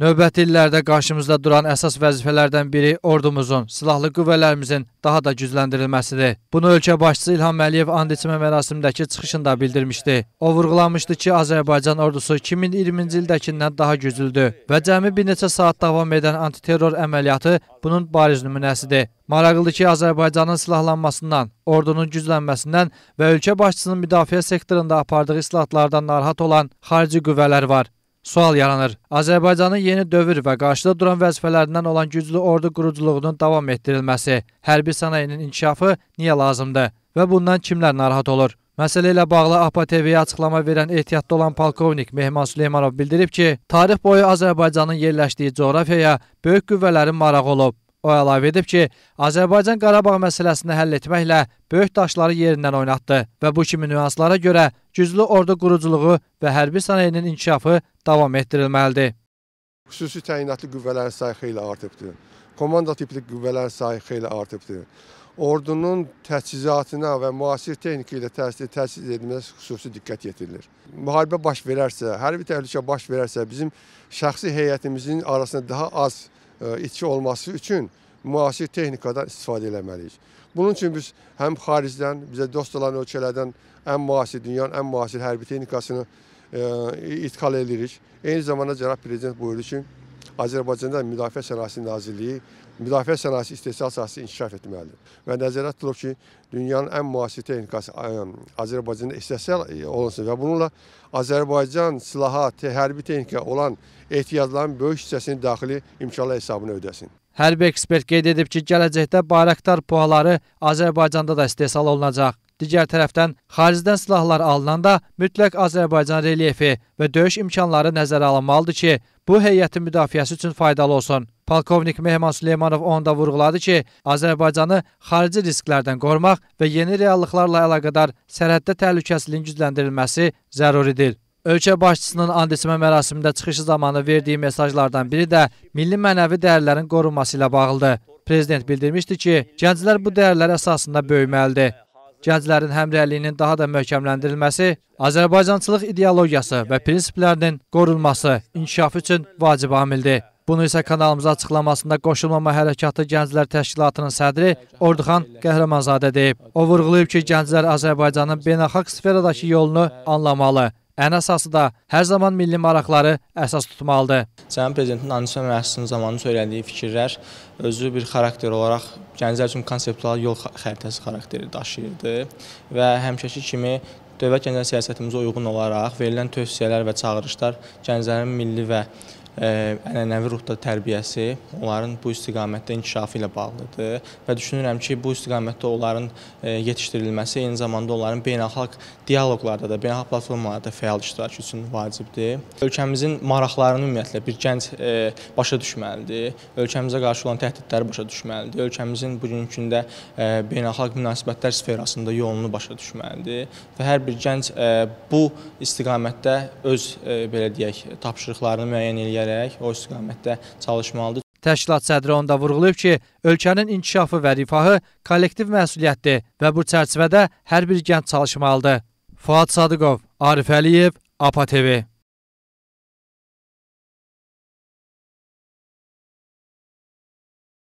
Növbəti illərdə qarşımızda duran əsas vəzifələrdən biri ordumuzun, silahlı qüvvələrimizin daha da gücləndirilməsidir. Bunu ölkə başçısı İlham Əliyev and içmə mərasimdəki çıxışında bildirmişdi. O vurğulamışdı ki, Azərbaycan ordusu 2020-ci ildəkindən daha güclüdür və cəmi bir neçə saat davam edən antiterror əməliyyatı bunun bariz nümunəsidir. Maraqlıdır ki, Azərbaycanın silahlanmasından, ordunun güclənməsindən və ölkə başçısının müdafiə sektorunda apardığı islahatlardan narahat olan xarici qüvvələr var. Sual yaranır. Azərbaycanın yeni dövr və qarşıda duran vəzifələrindən olan güclü ordu quruculuğunun davam etdirilməsi, hərbi sənayenin inkişafı niyə lazımdır və bundan kimlər narahat olur? Məsələ ilə bağlı APA TV-yə açıqlama verən ehtiyatda olan polkovnik Mehman Süleymanov bildirib ki, tarix boyu Azərbaycanın yerləşdiyi coğrafiyaya böyük qüvvələrin marağı olub. O əlavə edib ki, Azərbaycan Qarabağ məsələsini həll etməklə böyük daşları yerindən oynatdı və bu kimi nüanslara görə güclü ordu quruculuğu və hərbi sənayenin inkişafı davam etdirilməlidir. Xüsusi təyinatlı qüvvələrin sayı xeyli artıbdır. Komanda tipli qüvvələrin sayı xeyli artıbdır. Ordunun təchizatına və müasir texnika ilə təchiz edilməsi xüsusi diqqət yetirilir. Müharibə baş verərsə, hərbi təhlükə baş verərsə, bizim şəxsi heyətimizin arasında daha az təhlükə E, itki olması üçün müasir texnikadan istifadə eləməliyik. Bunun üçün biz həm xaricdən, bizə dost olan ölkələrdən ən müasir, dünyanın ən müasir hərbi texnikasını e, ithal edirik. Eyni zamanda cənab prezident buyurdu ki, Azərbaycanda Müdafiə Sənayesi Nazirliyi müdafiə sənayesi istehsal sahəsi inkişaf etməlidir. Və nəzərdə tutulur ki, dünyanın ən müasir texnikası Azərbaycanda istehsal e, olunsun və bununla Azərbaycan silaha, hərbi texnika olan ehtiyacların böyük hissəsini daxili imkanlar hesabına ödəsin. Hərbi ekspert qeyd edib ki, gələcəkdə bayraqdar puhaları Azərbaycanda da istehsal olunacaq. Digər tərəfdən xaricdən silahlar alınanda mütləq Azərbaycan relyefi və döyüş imkanları nəzərə alınmalıdır ki, bu heyətin müdafiəsi üçün faydalı olsun. Polkovnik Mehman Süleymanov onda vurğuladı ki, Azərbaycanı xarici risklərdən qorumaq və yeni reallıqlarla əlaqədar sərhəddə təhlükəsizliyin gücləndirilməsi zəruridir. Ölkə başçısının and içmə mərasimində çıxışı zamanı verdiyi mesajlardan biri də milli mənəvi dəyərlərin qorunması ilə bağlıdır. Prezident bildirmişdi ki, gənclər bu dəyərlər əsasında böyüməlidir gənclərin həmrəyliyinin daha da möhkəmləndirilməsi, Azərbaycançılıq ideologiyası və prinsiplərinin qorunması inkişaf üçün vacib amildir. Bunu isə kanalımıza açıqlamasında Qoşulmama Hərəkatı Gənclər Təşkilatının sədri Orduxan Qəhrəmanzadə deyib. O vurğulayıb ki, gənclər Azərbaycanın beynəlxalq sferadakı yolunu anlamalı Ən əsası da hər zaman milli maraqları əsas tutmalıdır. Cənab Prezidentin Andijan mərhəsinin zamanı söylədiyi fikirlər özü bir xarakter olaraq gənclər üçün konseptual yol xəritəsi xarakteri daşıyırdı və həmşəki kimi dövlət gənclər siyasətimizə uyğun olaraq verilən tövsiyələr və çağırışlar gənclərin milli və ənənəvi ruhda tərbiyəsi onların bu istiqamətdə inkişafı ilə bağlıdır və düşünürəm ki, bu istiqamətdə onların e, yetişdirilməsi eyni zamanda onların beynəlxalq dialoqlarda da, beynəlxalq platformalarda fəal iştirak üçün vacibdir. Ölkəmizin maraqlarını ümumiyyətlə bir gənc e, başa düşməlidir, ölkəmizə qarşı olan təhdidləri başa düşməlidir, ölkəmizin bugünkü gündə e, beynəlxalq münasibətlər sferasında yolunu başa düşməlidir və hər bir gənc bu istiqamətdə öz belə deyək, tapşırıqlarını müəyyən eləyərək gərək o istiqamətdə çalışmalıdır. Təşkilat sədri onda vurğulayıb ki, ölkənin inkişafı və rifahı kollektiv məsuliyyətdir və bu çərçivədə hər bir gənc çalışmalıdır. Fuad Sadıqov, Arif Əliyev, APA TV